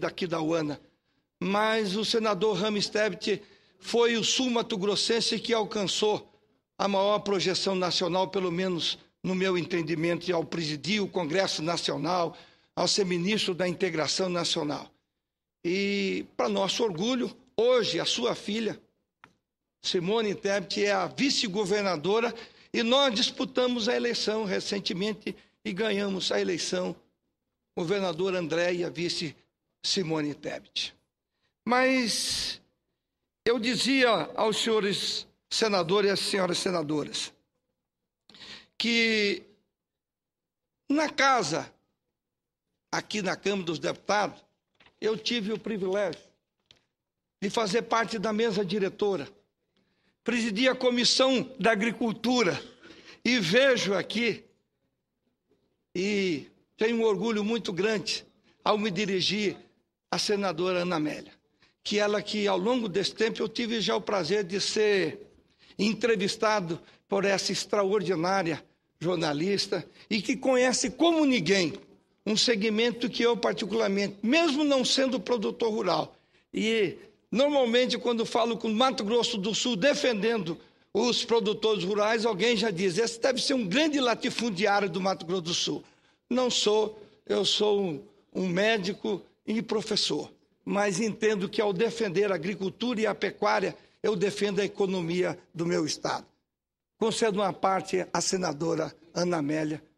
daqui da UANA. Mas o senador Rames Tebet foi o sul grossense que alcançou a maior projeção nacional, pelo menos no meu entendimento, e ao presidir o Congresso Nacional, ao ser ministro da Integração Nacional. E, para nosso orgulho, hoje a sua filha, Simone Tebet, é a vice-governadora e nós disputamos a eleição recentemente e ganhamos a eleição. Governador André e a vice Simone Tebet. Mas eu dizia aos senhores senadores e às senhoras senadoras que na casa, aqui na Câmara dos Deputados, eu tive o privilégio de fazer parte da mesa diretora, presidir a Comissão da Agricultura e vejo aqui e tenho um orgulho muito grande ao me dirigir a senadora Ana Amélia, que ela que ao longo desse tempo eu tive já o prazer de ser entrevistado por essa extraordinária jornalista e que conhece como ninguém um segmento que eu particularmente, mesmo não sendo produtor rural, e normalmente quando falo com Mato Grosso do Sul defendendo os produtores rurais, alguém já diz: esse deve ser um grande latifundiário do Mato Grosso do Sul. Não sou, eu sou um, um médico e professor. Mas entendo que ao defender a agricultura e a pecuária, eu defendo a economia do meu Estado. Concedo uma parte à senadora Ana Amélia